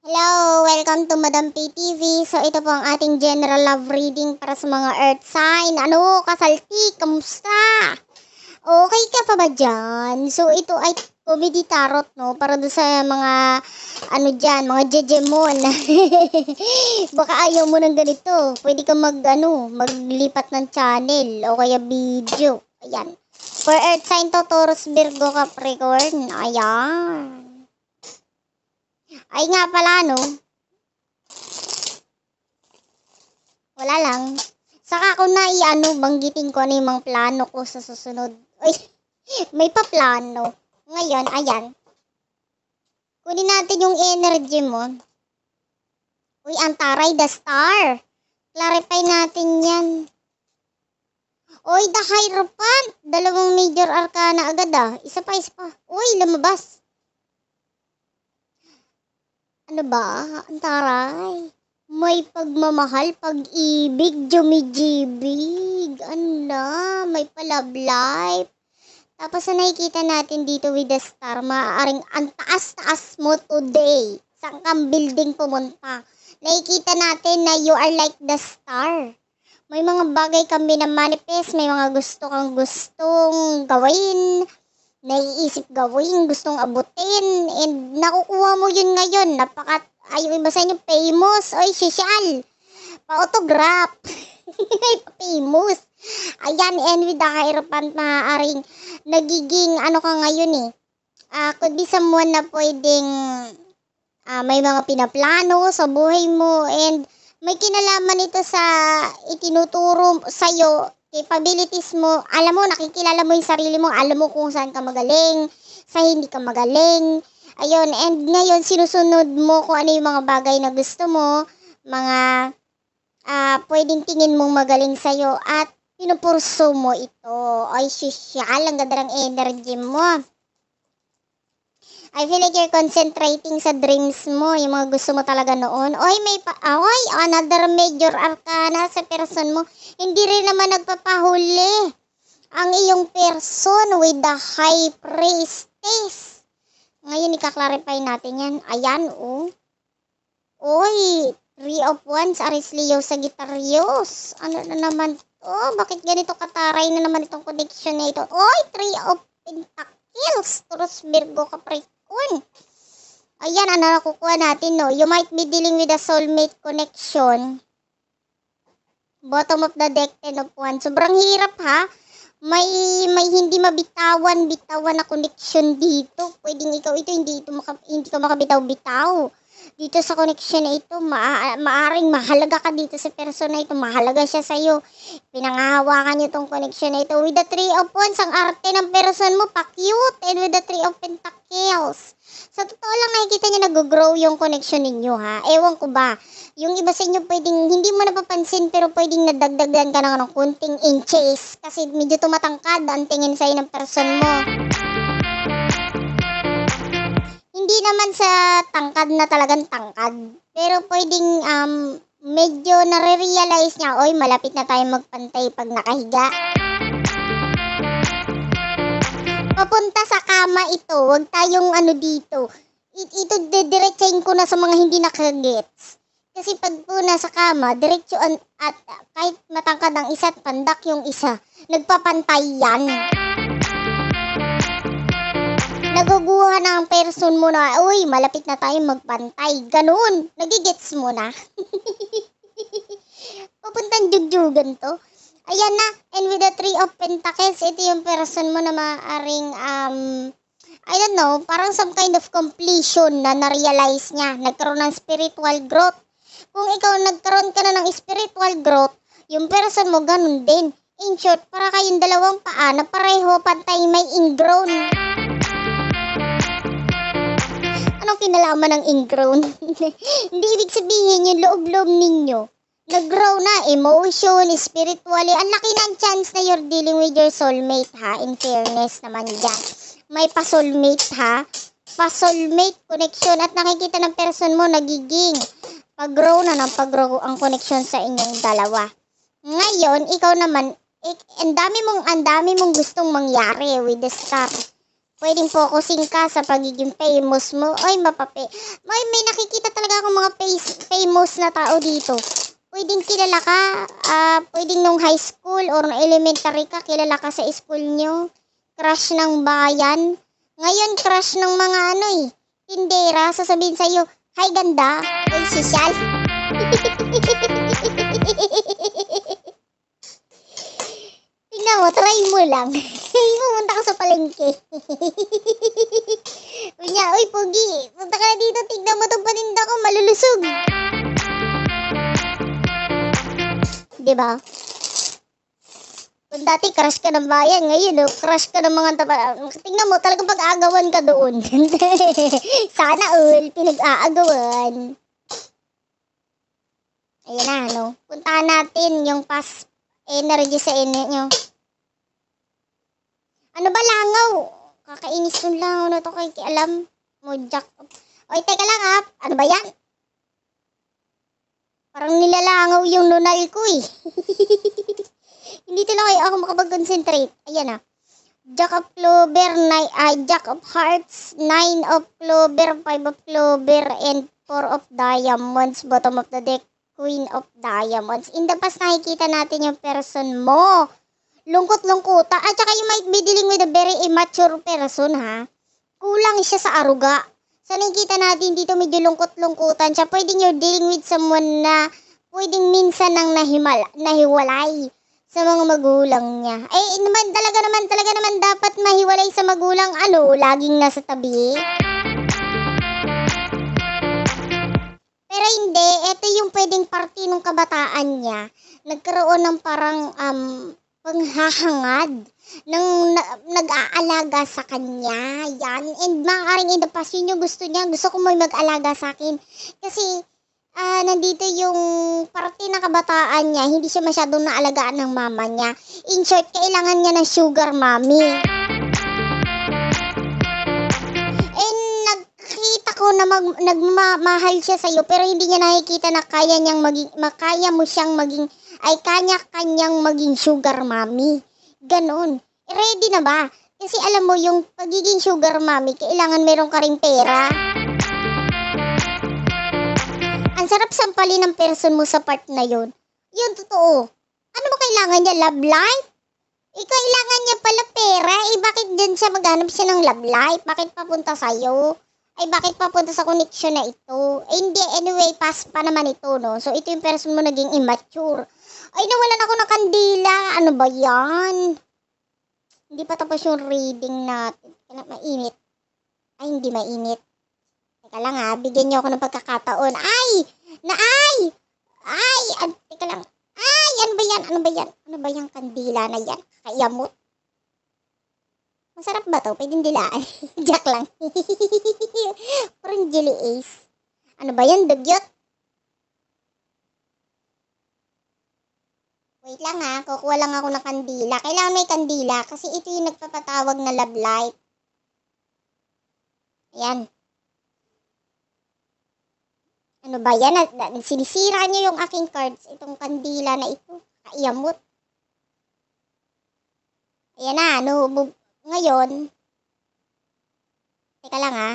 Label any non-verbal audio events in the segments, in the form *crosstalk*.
Hello! Welcome to Madam PTV. So, ito po ang ating general love reading para sa mga earth sign. Ano? Kasalti? Kamusta? Okay ka pa ba dyan? So, ito ay comedy tarot, no? Para doon sa mga, ano dyan, mga jejemon. *laughs* Baka ayaw mo ng ganito. Pwede ka mag, ano, maglipat ng channel o kaya video. Ayan. For earth sign to, Taurus, Virgo, Capricorn. Ayan. Ay nga pala, no? Wala lang. Saka ako na i-ano, banggitin ko na yung mga plano ko sa susunod. Uy, *laughs* may pa-plano. Ngayon, ayan. Kunin natin yung energy mo. Uy, Antaray the Star. Clarify natin yan. Uy, the Hierophant. Dalawang major arcana agad ah. Isa pa, isa pa. Uy, lumabas. Ano ba? Antaray. May pagmamahal, pag-ibig, jumijibig. Ano na? May palove life. Tapos na nakikita natin dito with the star, maaaring ang taas-taas mo today. Saan kang building pumunta? Nakikita natin na you are like the star. May mga bagay kami na manifest, may mga gusto kang gustong gawin, naiisip gawin, gustong abutin, and nakukuha mo yun ngayon. Napaka, ay, yung iba sa inyo, famous, oy, social, pa-autograph, *laughs* famous. Ayan, and with the hierophant, maaaring nagiging, ano ka ngayon eh, uh, ah, could be someone na pwedeng uh, may mga pinaplano sa buhay mo, and may kinalaman ito sa itinuturo sa'yo capabilities eh, mo, alam mo, nakikilala mo yung sarili mo, alam mo kung saan ka magaling, sa hindi ka magaling, ayun, and ngayon, sinusunod mo kung ano yung mga bagay na gusto mo, mga uh, pwedeng tingin mong magaling sa'yo, at pinupurso mo ito. Ay, shusya, ang ganda ng energy mo. I feel like you're concentrating sa dreams mo, yung mga gusto mo talaga noon. Oy, may pa, ah, oy, another major arcana sa person mo. Hindi rin naman nagpapahuli ang iyong person with the high priestess. Ngayon, ikaklarify natin yan. Ayan, oh. Oy, three of wands, Aris Leo, Sagittarius. Ano na naman Oh, bakit ganito kataray na naman itong connection na ito? Oy, three of pentacles, Taurus, Virgo, Capricorn. Un. Ayan, ano nakukuha natin, no? You might be dealing with a soulmate connection. Bottom of the deck, ten of wands. Sobrang hirap, ha? May, may hindi mabitawan, bitawan na connection dito. Pwedeng ikaw ito, hindi, ito maka, hindi ka makabitaw-bitaw dito sa connection na ito, ma maaring mahalaga ka dito sa person na ito, mahalaga siya sa iyo. Pinangahawakan niyo tong connection na ito. With the three of wands, ang arte ng person mo, pa-cute. And with the three of pentacles, sa totoo lang nakikita niyo nag-grow yung connection ninyo ha. Ewan ko ba, yung iba sa inyo pwedeng, hindi mo napapansin pero pwedeng nadagdagan ka ng, ng kunting inches. Kasi medyo tumatangkad ang tingin sa'yo ng person mo naman sa tangkad na talagang tangkad. Pero pwedeng um, medyo nare-realize niya, oy, malapit na tayo magpantay pag nakahiga. Papunta sa kama ito, wag tayong ano dito. It, ito, didiretsahin ko na sa mga hindi nakagets. Kasi pag po nasa kama, diretso at, kahit matangkad ang isa at pandak yung isa, nagpapantay yan naguguha na ang person mo na, uy, malapit na tayo magpantay. Ganoon, Nagigets mo na. *laughs* Papuntang jugjugan to. Ayan na. And with the three of pentacles, ito yung person mo na maaring, um, I don't know, parang some kind of completion na na-realize niya. Nagkaroon ng spiritual growth. Kung ikaw nagkaroon ka na ng spiritual growth, yung person mo ganun din. In short, para kayong dalawang paa na pareho pantay may ingrown anong kinalaman ng ingrown? *laughs* Hindi ibig sabihin yung loob-loob ninyo. Nag-grow na, emotion, spiritually. Ang laki ng chance na you're dealing with your soulmate, ha? In fairness naman dyan. May pa-soulmate, ha? Pa-soulmate connection at nakikita ng person mo nagiging pag-grow na ng pag-grow ang connection sa inyong dalawa. Ngayon, ikaw naman, ang dami mong ang dami mong gustong mangyari with the star pwedeng focusing ka sa pagiging famous mo. Oy, mapape. May, may nakikita talaga akong mga famous na tao dito. Pwedeng kilala ka, uh, pwedeng nung high school or nung elementary ka, kilala ka sa school nyo. Crush ng bayan. Ngayon, crush ng mga ano eh. Tindera, sasabihin sa'yo, Hi ganda, Uy, social. *laughs* Tignan mo, try mo lang. *laughs* Pumunta ka sa palengke. Kunya, *laughs* uy, Pogi, punta ka na dito. Tignan mo itong paninda ko, malulusog. Diba? Kung dati crush ka ng bayan, ngayon oh, crush ka ng mga taba. Tingnan mo, talagang pag-aagawan ka doon. *laughs* Sana all, pinag-aagawan. Ayan na, no? Puntahan natin yung pass energy sa inyo. Ano ba langaw? Kakainis yung langaw na to kay alam mo, Jack. Oy, teka lang ha. Ano ba yan? Parang nilalangaw yung lunal ko eh. *laughs* Hindi talaga ako makapag-concentrate. Ayan ah. Jack of Clover, nine, uh, Jack of Hearts, Nine of Clover, Five of Clover, and Four of Diamonds. Bottom of the deck, Queen of Diamonds. In the past, nakikita natin yung person mo lungkot lungkota at saka you might be dealing with a very immature person, ha? Kulang siya sa aruga. So, nakikita natin dito medyo lungkot-lungkutan siya. Pwedeng you're dealing with someone na pwedeng minsan nang nahimala, nahiwalay sa mga magulang niya. Eh, naman talaga naman, talaga naman dapat mahiwalay sa magulang. Ano, laging nasa tabi. Pero hindi, ito yung pwedeng parte ng kabataan niya. Nagkaroon ng parang um, panghahangad ng na- nag-aalaga sa kanya. Yan. And maaaring ito pa, yun yung gusto niya. Gusto ko may mag-alaga sa akin. Kasi, uh, nandito yung parte na kabataan niya. Hindi siya masyadong naalagaan ng mama niya. In short, kailangan niya ng sugar mommy. And nakita ko na mag, nagmamahal siya sa'yo pero hindi niya nakikita na kaya, niyang maging, makaya mo siyang maging ay kanya-kanyang maging sugar mommy. Ganon. Eh, ready na ba? Kasi alam mo, yung pagiging sugar mommy, kailangan meron ka rin pera. Ang sarap sampalin ng person mo sa part na yon. Yun, totoo. Ano ba kailangan niya? Love life? Eh, kailangan niya pala pera. Eh, bakit dyan siya maghanap siya ng love life? Bakit papunta sa'yo? ay bakit papunta sa connection na ito? Eh, hindi, anyway, pass pa naman ito, no? So, ito yung person mo naging immature. Ay, nawalan ako ng kandila. Ano ba yan? Hindi pa tapos yung reading natin. Kaya mainit. Ay, hindi mainit. Teka lang ha, bigyan niyo ako ng pagkakataon. Ay! Na ay! Ay! At, teka lang. Ay! Ano ba yan? Ano ba yan? Ano ba yung kandila na yan? Kayamot. Masarap ba to? Pwedeng dilaan. *laughs* Jack lang. *laughs* Parang jelly ace. Ano ba yan? Dugyot? Wait lang ha. Ah. Kukuha lang ako ng kandila. Kailangan may kandila kasi ito yung nagpapatawag na love light. Ayan. Ano ba yan? Sinisira niya yung aking cards. Itong kandila na ito. Kaiyamot. Ayan na. Nahubog, ngayon, teka lang ha,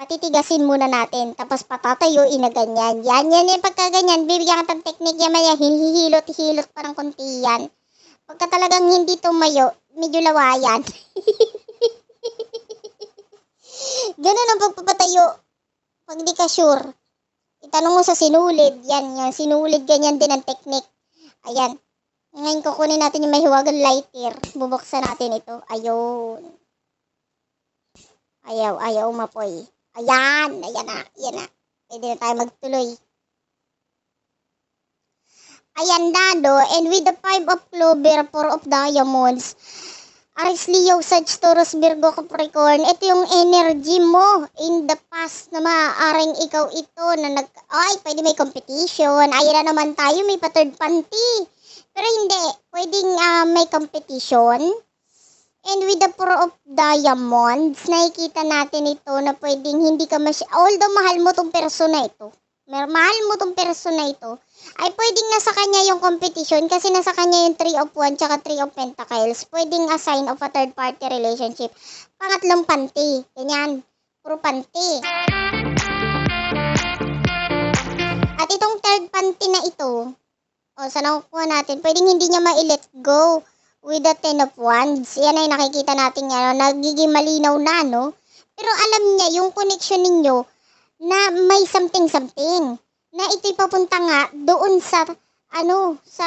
patitigasin muna natin, tapos patatayuin na ganyan. Yan, yan, yung pagkaganyan, bibigyan ka ng teknik yan, maya, hinihilot-hilot parang konti yan. Pagka talagang hindi tumayo, medyo lawayan. yan. *laughs* Ganun ang pagpapatayo. Pag di ka sure, itanong mo sa sinulid. Yan, yan, sinulid, ganyan din ang teknik. Ayan, ngayon kukunin natin yung mahiwagang lighter. Bubuksan natin ito. Ayun. Ayaw, ayaw mapoy. Ayan, ayan na, ayan na. Pwede na tayo magtuloy. Ayan dado, and with the five of clover, four of diamonds, Aris Leo, Sagittarius, Virgo, Capricorn, ito yung energy mo in the past na maaaring ikaw ito na nag... Ay, pwede may competition. Ayan na naman tayo, may pa-third panty. Pero hindi, pwedeng uh, may competition. And with the pro of diamonds, nakikita natin ito na pwedeng hindi ka masy... Although mahal mo tong persona ito, mahal mo tong persona ito, ay pwedeng nasa kanya yung competition kasi nasa kanya yung 3 of 1 tsaka 3 of pentacles. Pwedeng a sign of a third party relationship. Pangatlong panty, ganyan. Puro panty. At itong third panty na ito, o, sa nakukuha natin, pwedeng hindi niya ma-let go with the Ten of Wands. Yan ay nakikita natin yan. No? Nagiging malinaw na, no? Pero alam niya, yung connection ninyo, na may something-something. Na ito'y papunta nga doon sa, ano, sa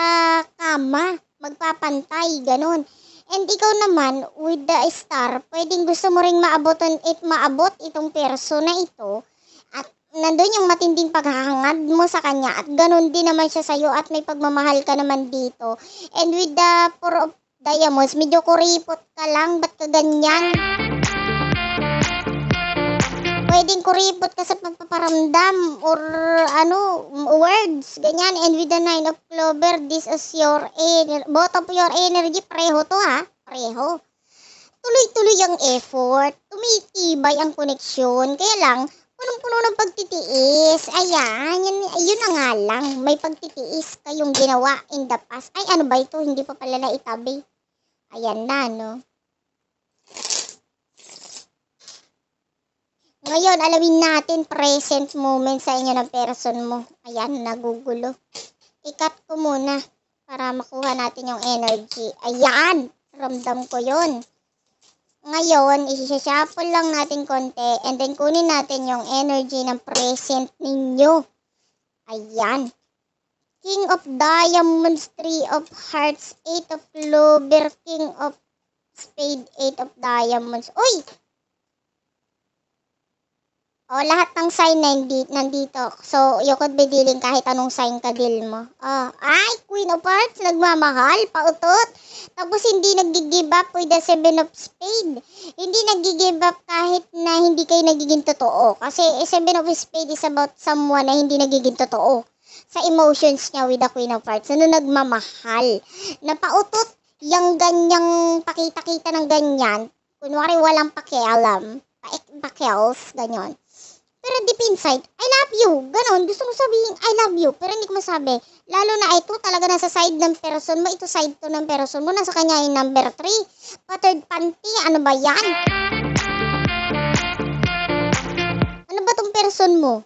kama. Magpapantay, ganun. And ikaw naman, with the star, pwedeng gusto mo ring maabot, it maabot itong perso na ito nandun yung matinding paghahangad mo sa kanya at ganun din naman siya sa'yo at may pagmamahal ka naman dito. And with the four of diamonds, medyo kuripot ka lang, ba't ka ganyan? Pwedeng kuripot ka sa pagpaparamdam or ano, words, ganyan. And with the nine of clover, this is your energy, both of your energy, preho to ha, Preho. Tuloy-tuloy ang effort, tumitibay ang koneksyon, kaya lang, punong-puno ng pagtitiis. Ayan, yan, yun na nga lang. May pagtitiis kayong ginawa in the past. Ay, ano ba ito? Hindi pa pala naitabi. Ayan na, no? Ngayon, alamin natin present moment sa inyo ng person mo. Ayan, nagugulo. Ikat ko muna para makuha natin yung energy. Ayan, ramdam ko yon ngayon, isishuffle lang natin konti and then kunin natin yung energy ng present ninyo. Ayan. King of Diamonds, Three of Hearts, Eight of Clover, King of Spade, Eight of Diamonds. Uy! oh, lahat ng sign na hindi, nandito. So, you could be dealing kahit anong sign ka deal mo. Oh. Ay, Queen of Hearts, nagmamahal, pautot. Tapos hindi nag-give up with the Seven of Spades. Hindi nag-give up kahit na hindi kayo nagiging totoo. Kasi eh, Seven of Spades is about someone na hindi nagiging totoo sa emotions niya with the Queen of Hearts. Ano nagmamahal? Napautot yung ganyang pakita-kita ng ganyan. Kunwari walang pakialam. Pa- pakials, ganyan pero deep inside, I love you. Ganon, gusto ko sabihin, I love you. Pero hindi ko masabi. Lalo na ito talaga nasa side ng person mo. Ito side to ng person mo. Nasa kanya yung number 3. Patterned panty, ano ba yan? Ano ba tong person mo?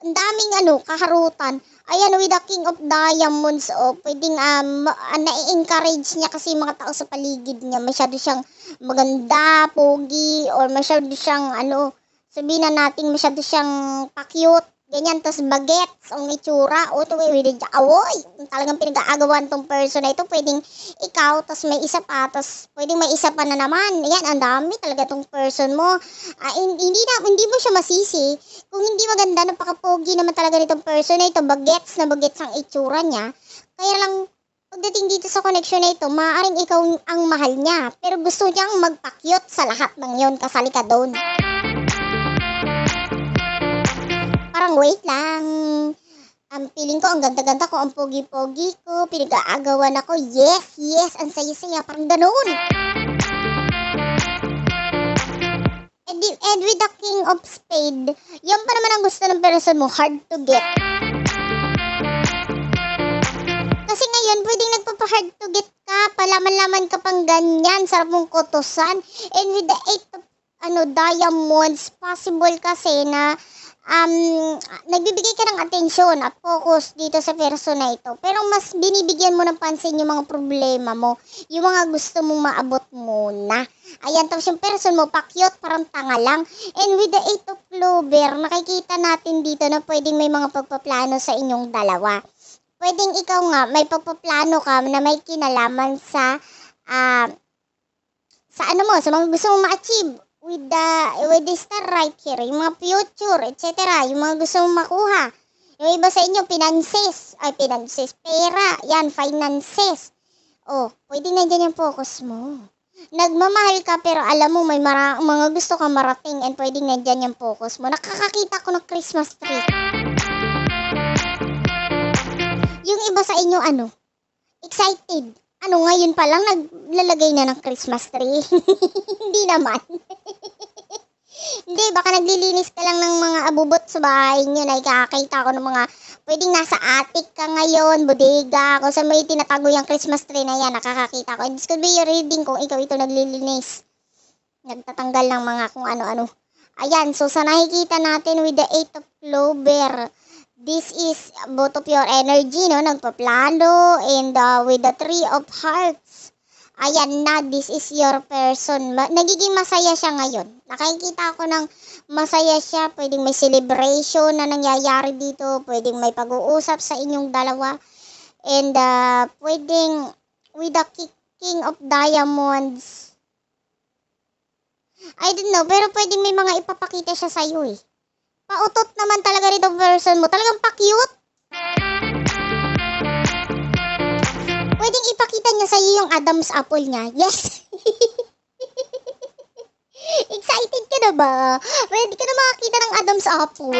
Ang daming ano, kaharutan. Ayan, with the king of diamonds, o, oh, pwedeng um, ah, na-encourage niya kasi mga tao sa paligid niya. Masyado siyang maganda, pogi, or masyado siyang ano, sabihin na natin masyado siyang pa-cute, ganyan, tas bagets, ang itsura, o ito, wait, awoy, talagang pinag-aagawan tong person na ito, pwedeng ikaw, tas may isa pa, tas pwedeng may isa pa na naman, yan, ang dami talaga tong person mo, uh, hindi na, hindi mo siya masisi, kung hindi maganda, napaka-pogi naman talaga nitong person na ito, bagets na bagets ang itsura niya, kaya lang, Pagdating dito sa connection na ito, maaaring ikaw ang mahal niya, pero gusto niyang magpa-cute sa lahat ng yon kasali ka doon. parang wait lang. Ang um, feeling ko, ang ganda-ganda ko, ang pogi-pogi ko, pinag-aagawan ako, yes, yes, ang saya-saya, parang ganoon. And, and with the king of spade, yan pa naman ang gusto ng person mo, hard to get. Kasi ngayon, pwedeng nagpapa-hard to get ka, palaman-laman ka pang ganyan, sarap mong kotosan. And with the eight of ano, diamonds, possible kasi na um, nagbibigay ka ng atensyon at focus dito sa person na ito. Pero mas binibigyan mo ng pansin yung mga problema mo, yung mga gusto mong maabot muna. Ayan, tapos yung person mo, pakyot, parang tanga lang. And with the 8 of Clover, nakikita natin dito na pwedeng may mga pagpaplano sa inyong dalawa. Pwedeng ikaw nga, may pagpaplano ka na may kinalaman sa, uh, sa ano mo, sa mga gusto mong ma-achieve with the with the star right here, yung mga future, etc. Yung mga gusto mong makuha. Yung iba sa inyo, finances. Ay, finances. Pera. Yan, finances. Oh, pwede na dyan yung focus mo. Nagmamahal ka pero alam mo may mara- mga gusto kang marating and pwede na nandyan yung focus mo. Nakakakita ko ng Christmas tree. Yung iba sa inyo ano? Excited. Ano ngayon pa lang naglalagay na ng Christmas tree? *laughs* Hindi naman. *laughs* Hindi, baka naglilinis ka lang ng mga abubot sa bahay nyo. Nakikakita ko ng mga pwedeng nasa attic ka ngayon, bodega, kung sa may yung tinatago yung Christmas tree na yan, nakakakita ko. And this could be your reading kung ikaw ito naglilinis. Nagtatanggal ng mga kung ano-ano. Ayan, so sa nakikita natin with the 8 of Clover, this is both of your energy, no? Nagpaplano and uh, with the 3 of Hearts ayan na, this is your person. Ma- nagiging masaya siya ngayon. Nakikita ko ng masaya siya, pwedeng may celebration na nangyayari dito, pwedeng may pag-uusap sa inyong dalawa, and uh, pwedeng with the king of diamonds. I don't know, pero pwedeng may mga ipapakita siya sa'yo eh. Pautot naman talaga rin ang person mo. Talagang pa-cute Pwedeng ipakita niya sa iyo yung Adam's apple niya. Yes. *laughs* Excited ka na ba? Pwede ka na makakita ng Adam's apple?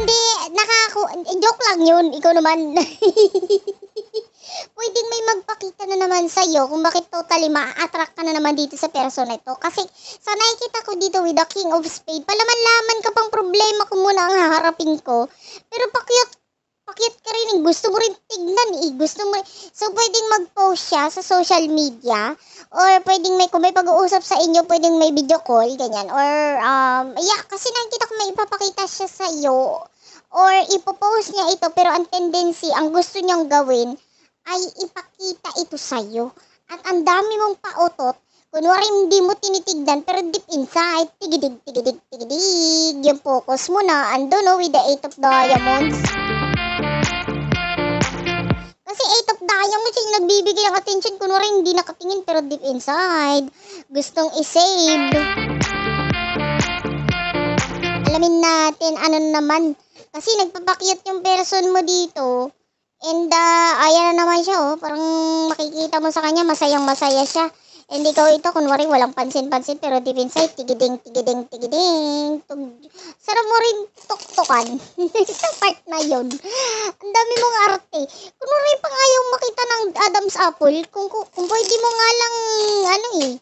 Hindi, nakaku... Eh, joke lang yun. Ikaw naman. *laughs* pwedeng may magpakita na naman sa iyo kung bakit totally ma-attract ka na naman dito sa person na ito. Kasi sa nakikita ko dito with the King of Spade, palaman-laman ka pang problema ko muna ang haharapin ko. Pero pakyut Pakit ka rin. Gusto mo rin tignan eh. Gusto mo rin. So, pwedeng mag-post siya sa social media or pwedeng may, kung may pag-uusap sa inyo, pwedeng may video call, ganyan. Or, um, yeah, kasi nakikita ko may ipapakita siya sa iyo or ipopost niya ito pero ang tendency, ang gusto niyang gawin ay ipakita ito sa iyo. At ang dami mong paotot Kunwari, hindi mo tinitigdan, pero deep inside, tigidig, tigidig, tigidig. Yung focus mo na, ando oh, no, with the eight of diamonds. ayaw mo siya nagbibigay ng attention. Kunwari hindi nakatingin pero deep inside, gustong isave. Alamin natin ano naman. Kasi nagpapakyat yung person mo dito. And uh, ayan na naman siya oh. Parang makikita mo sa kanya masayang masaya siya. And ikaw ito, kunwari walang pansin-pansin pero deep inside, tigiding, tigiding, tigiding. Tug- Sarap mo rin, tukan. sa *laughs* part na yon. Ang dami mong arte. Kunwari pa nga yung makita ng Adam's Apple, kung, kung, kung pwede mo nga lang, ano eh,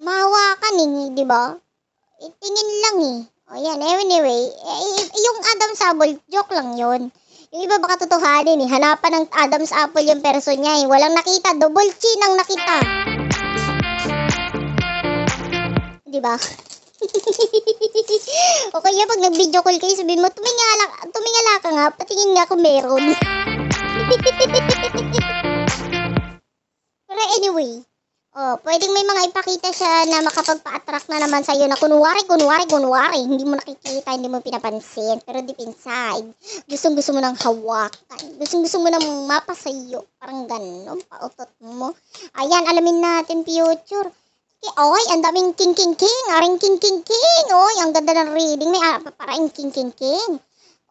mahawakan eh, di ba? Itingin eh, lang eh. O yan, anyway, eh, eh yung Adam's Apple, joke lang yon. Yung iba baka totohanin eh, hanapan ng Adam's Apple yung person niya eh. Walang nakita, double chin ang nakita. Di ba? o kaya pag nag-video call kayo, sabihin mo, tumingala, tumingala ka nga, patingin nga kung meron. Pero anyway, oh, pwedeng may mga ipakita siya na makapagpa-attract na naman sa'yo na kunwari, kunwari, kunwari, hindi mo nakikita, hindi mo pinapansin. Pero deep inside, gustong gusto mo nang hawakan, gustong gusto mo nang mapa sa'yo. Parang ganun, pautot mo. Ayan, alamin natin future oy, ang daming king king king, aring king king king. Oy, ang ganda ng reading. May ah, paraing king king king.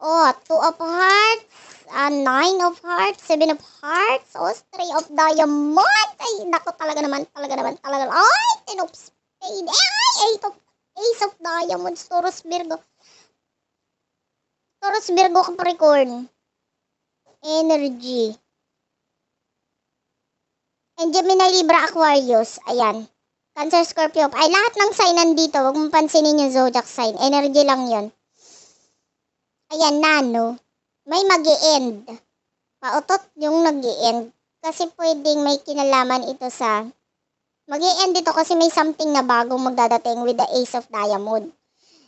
Oh, two of hearts, uh, nine of hearts, seven of hearts, oh, three of diamond. Ay, nako talaga naman, talaga naman, talaga. Ay, ten of spade. Ay, eight of, ace of diamond, Taurus Virgo. Taurus Virgo Capricorn. Energy. And Gemini Libra Aquarius. Ayan. Cancer, Scorpio. Ay, lahat ng sign nandito. Huwag mong pansinin yung zodiac sign. Energy lang yon. Ayan na, no? May mag end Pautot yung nag end Kasi pwedeng may kinalaman ito sa... mag end ito kasi may something na bagong magdadating with the Ace of Diamond.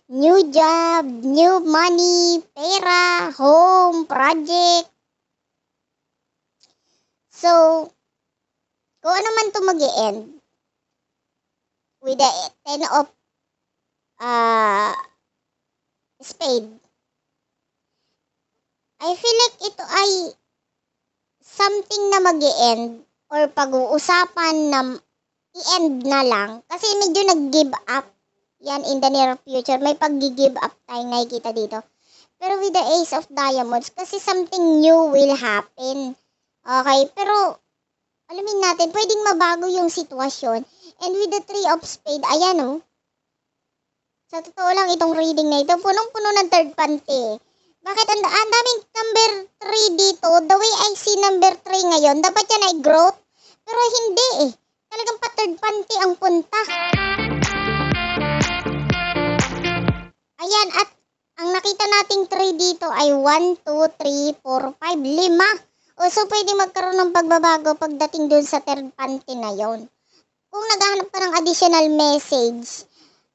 New job, new money, pera, home, project. So, kung ano man ito mag end with the ten of uh, spade. I feel like ito ay something na mag end or pag-uusapan na i-end na lang. Kasi medyo nag-give up yan in the near future. May pag-give up tayong nakikita dito. Pero with the Ace of Diamonds, kasi something new will happen. Okay, pero alamin natin, pwedeng mabago yung sitwasyon And with the three of spade, ayan oh. Sa totoo lang itong reading na ito, punong-puno ng third panty. Bakit ang, ang daming number 3 dito, the way I see number 3 ngayon, dapat yan ay growth. Pero hindi eh. Talagang pa third panty ang punta. Ayan, at ang nakita nating 3 dito ay 1, 2, 3, 4, 5, 5. O so pwede magkaroon ng pagbabago pagdating dun sa third panty na yon kung naghahanap ka ng additional message,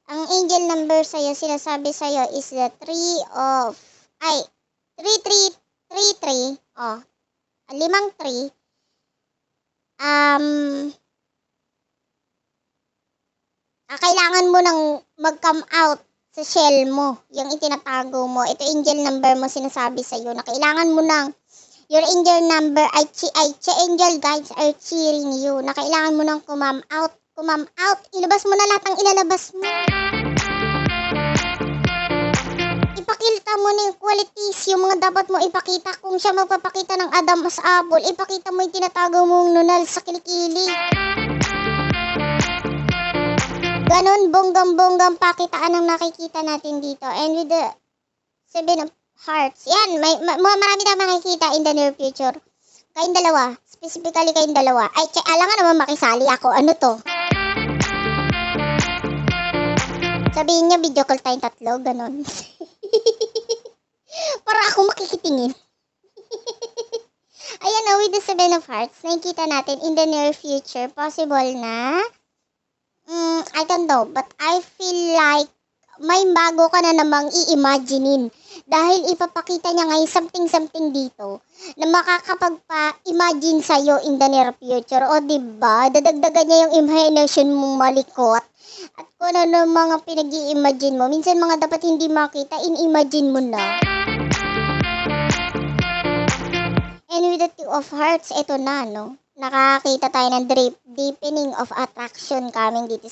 ang angel number sa'yo, sinasabi sa'yo is the 3 of, ay, 3333, oh, limang 3, um, ah, kailangan mo nang mag-come out sa shell mo, yung itinatago mo. Ito angel number mo sinasabi sa'yo na kailangan mo nang your angel number ay, ay, angel guides are cheering you na kailangan mo nang kumam out. Kumam out. Ilabas mo na lahat ang ilalabas mo. Ipakita mo na yung qualities, yung mga dapat mo ipakita. Kung siya magpapakita ng Adam as Apple, ipakita mo yung tinatago mong nunal sa kilikili. ganun bonggang-bonggang pakitaan ang nakikita natin dito. And with the seven of hearts. Yan, may, ma- marami na makikita in the near future. Kayong dalawa, specifically kayong dalawa. Ay, ch- alam nga naman makisali ako. Ano to? Sabihin niya, video call tayong tatlo, ganun. *laughs* Para ako makikitingin. *laughs* Ayan na, oh, with the seven of hearts, nakikita natin in the near future, possible na, mm, I don't know, but I feel like may bago ka na namang i-imaginein. Dahil ipapakita niya ngayon something-something dito na makakapagpa-imagine sa'yo in the near future. O, ba diba? Dadagdagan niya yung imagination mong malikot. At kung ano mga pinag-i-imagine mo, minsan mga dapat hindi makita, in-imagine mo na. And with the two of hearts, ito na, no? nakakita tayo ng drip, deepening of attraction coming dito,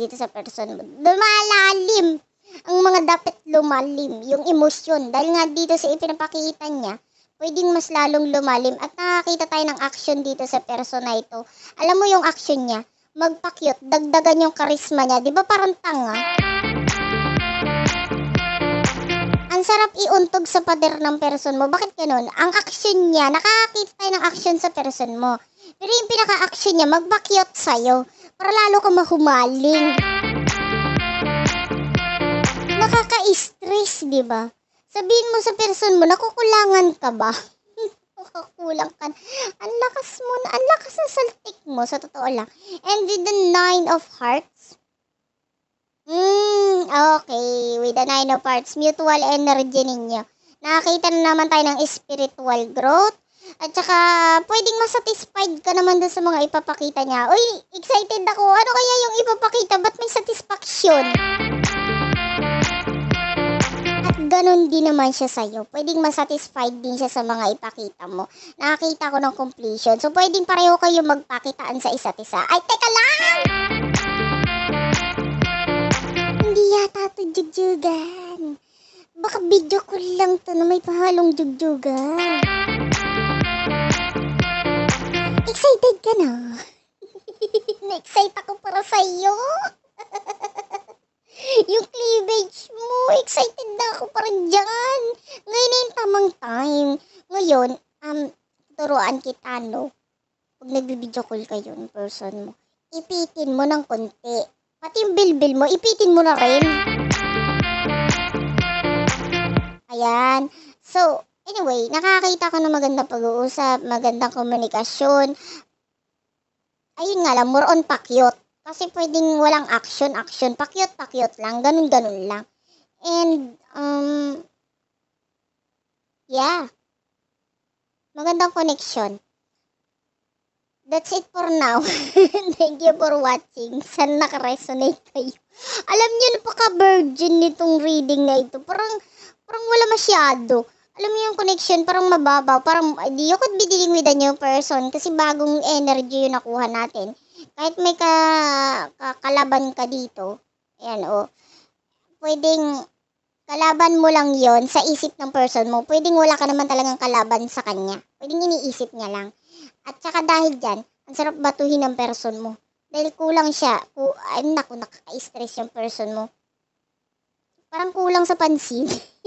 dito sa person. Lumalalim ang mga dapat lumalim, yung emosyon. Dahil nga dito sa ipinapakita niya, pwedeng mas lalong lumalim at nakakita tayo ng action dito sa person na ito. Alam mo yung action niya, magpakyot, dagdagan yung karisma niya. Di ba parang tanga? Ang sarap iuntog sa pader ng person mo. Bakit ganun? Ang action niya, nakakita tayo ng action sa person mo. Pero yung pinaka-action niya, magbakyot sa'yo para lalo ka mahumaling. Nakaka-stress, di ba? Sabihin mo sa person mo, nakukulangan ka ba? *laughs* Nakakulang ka. Ang lakas mo, ang lakas ng saltik mo, sa totoo lang. And with the nine of hearts, Hmm, okay. With the nine of hearts, mutual energy ninyo. Nakakita na naman tayo ng spiritual growth, at saka, pwedeng masatisfied ka naman dun sa mga ipapakita niya. Uy, excited ako. Ano kaya yung ipapakita? Ba't may satisfaction? At ganun din naman siya sa'yo. Pwedeng masatisfied din siya sa mga ipakita mo. Nakakita ko ng completion. So, pwedeng pareho kayo magpakitaan sa isa't isa. Ay, teka lang! Hindi yata ito jugjugay baka video ko lang to na may pahalong jugjugan. Excited ka na. *laughs* Na-excite ako para sa'yo. *laughs* yung cleavage mo, excited na ako para dyan. Ngayon na yung tamang time. Ngayon, um, turuan kita, no? Pag nagbibideo call kayo ng person mo, ipitin mo ng konti. Pati yung bilbil mo, ipitin mo na rin. Ayan. So, Anyway, nakakita ko ng magandang pag-uusap, magandang komunikasyon. Ayun nga lang, more on pakyot. Kasi pwedeng walang action, action. Pakyot, pakyot lang. Ganun, ganun lang. And, um, yeah. Magandang connection. That's it for now. *laughs* Thank you for watching. San nakaresonate kayo? Alam niyo, napaka-virgin nitong reading na ito. Parang, parang wala masyado alam mo yung connection parang mababaw, parang you could be dealing with a new person kasi bagong energy yung nakuha natin. Kahit may ka, kakalaban ka dito, ayan o, oh, pwedeng kalaban mo lang yon sa isip ng person mo. Pwedeng wala ka naman talagang kalaban sa kanya. Pwedeng iniisip niya lang. At saka dahil dyan, ang sarap batuhin ng person mo. Dahil kulang siya, ku, ay naku, nakaka-stress yung person mo. Parang kulang sa pansin. *laughs* *laughs*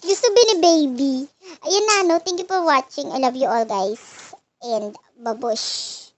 Gusto ba baby? Ayun na, no? Thank you for watching. I love you all, guys. And babush.